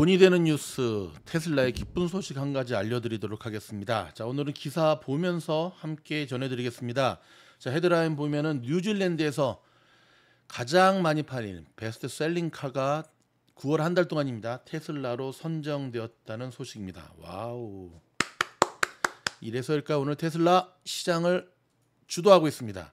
돈이 되는 뉴스 테슬라의 기쁜 소식 한 가지 알려드리도록 하겠습니다. 자 오늘은 기사 보면서 함께 전해드리겠습니다. 자 헤드라인 보면은 뉴질랜드에서 가장 많이 팔린 베스트셀링 카가 9월 한 달 동안입니다. 테슬라로 선정되었다는 소식입니다. 와우. 이래서일까 오늘 테슬라 시장을 주도하고 있습니다.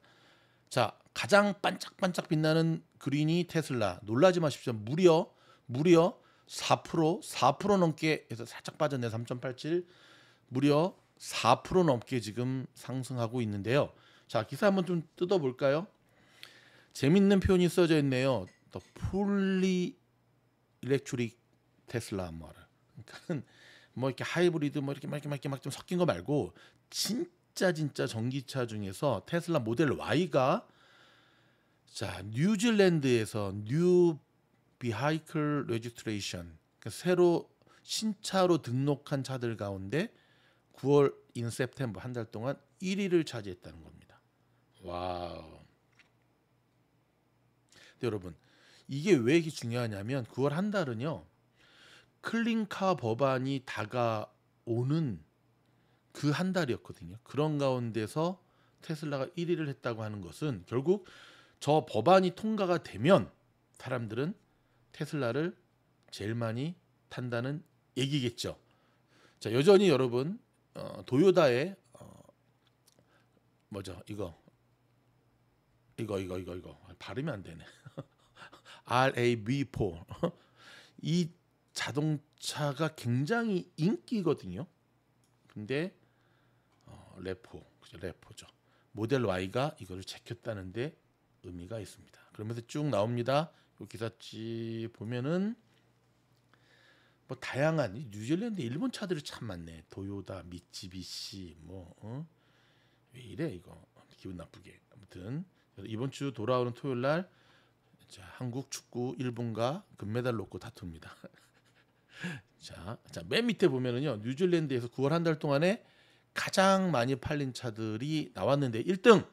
자, 가장 반짝반짝 빛나는 그린이 테슬라. 놀라지 마십시오. 무려 무려 4% 4% 넘게 해서 살짝 빠졌네 3.87 무려 4% 넘게 지금 상승하고 있는데요. 자 기사 한번 좀 뜯어볼까요? 재밌는 표현이 써져 있네요. 더 풀리 일렉트릭 테슬라 모델. 그러니까뭐 이렇게 하이브리드 뭐 이렇게 막 이렇게 막 이렇게 막 섞인 거 말고 진짜 진짜 전기차 중에서 테슬라 모델 Y가 자 뉴질랜드에서 뉴 vehicle registration 그러니까 새로 신차로 등록한 차들 가운데 9월 인 세프템버 한 달 동안 1위를 차지했다는 겁니다. 와우. 여러분 이게 왜 이렇게 중요하냐면 9월 한 달은요 클린카 법안이 다가오는 그 한 달이었거든요. 그런 가운데서 테슬라가 1위를 했다고 하는 것은 결국 저 법안이 통과가 되면 사람들은 테슬라를 제일 많이 탄다는 얘기겠죠. 자 여전히 여러분 어, 도요다의 어, 뭐죠 이거 이거 이거 이거 이거 발음이 안 되네. RAV4 이 자동차가 굉장히 인기거든요. 근데 어, 레포 그죠 레포죠. 모델 Y가 이거를 제꼈다는데 의미가 있습니다. 그러면서 쭉 나옵니다. 그 기사지 보면은 뭐 다양한 뉴질랜드 일본 차들이 참 많네. 도요다, 미쯔비시 뭐 어? 왜 이래 이거 기분 나쁘게. 아무튼 이번 주 돌아오는 토요일 날 자, 한국 축구 일본과 금메달 놓고 다툽니다. 자, 자, 맨 밑에 보면은요. 뉴질랜드에서 9월 한 달 동안에 가장 많이 팔린 차들이 나왔는데 1등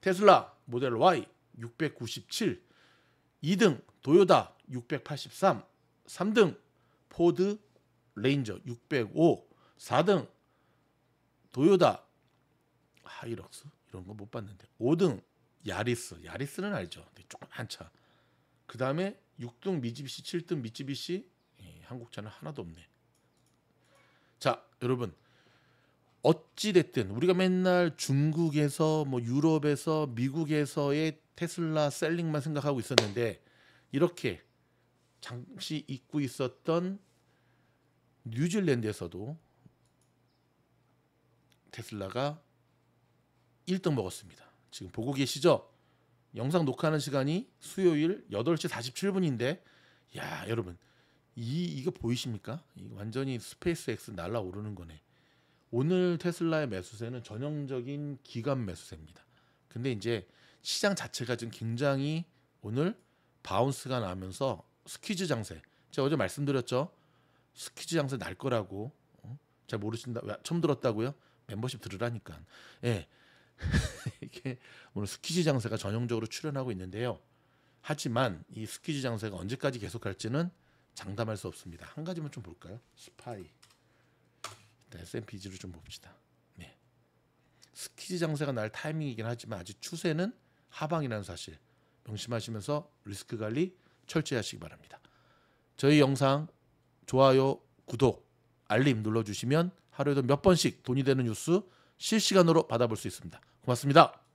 테슬라 모델 Y 697 2등 도요다 683, 3등 포드 레인저 605, 4등 도요다 하이럭스 아, 이런 거 못 봤는데 5등 야리스 야리스는 알죠 조금한 차. 그 다음에 6등 미쯔비시 7등 미쯔비시 예, 한국차는 하나도 없네. 자 여러분 어찌 됐든 우리가 맨날 중국에서 뭐 유럽에서 미국에서의 테슬라 셀링만 생각하고 있었는데 이렇게 잠시 잊고 있었던 뉴질랜드에서도 테슬라가 1등 먹었습니다. 지금 보고 계시죠? 영상 녹화하는 시간이 수요일 8시 47분인데 야, 여러분. 이 이거 보이십니까? 완전히 스페이스X 날라오르는 거네. 오늘 테슬라의 매수세는 전형적인 기간 매수세입니다. 근데 이제 시장 자체가 지금 굉장히 오늘 바운스가 나면서 스퀴즈 장세. 제가 어제 말씀드렸죠. 스퀴즈 장세 날 거라고. 어? 잘 모르신다. 왜, 처음 들었다고요? 멤버십 들으라니까. 예. 이게 오늘 스퀴즈 장세가 전형적으로 출현하고 있는데요. 하지만 이 스퀴즈 장세가 언제까지 계속할지는 장담할 수 없습니다. 한 가지만 좀 볼까요? 스파이. 네, S&P g 로좀 봅시다. 네. 스키지 장세가 날 타이밍이긴 하지만 아직 추세는 하방이라는 사실 명심하시면서 리스크 관리 철저히 하시기 바랍니다. 저희 영상 좋아요, 구독, 알림 눌러주시면 하루에도 몇 번씩 돈이 되는 뉴스 실시간으로 받아볼 수 있습니다. 고맙습니다.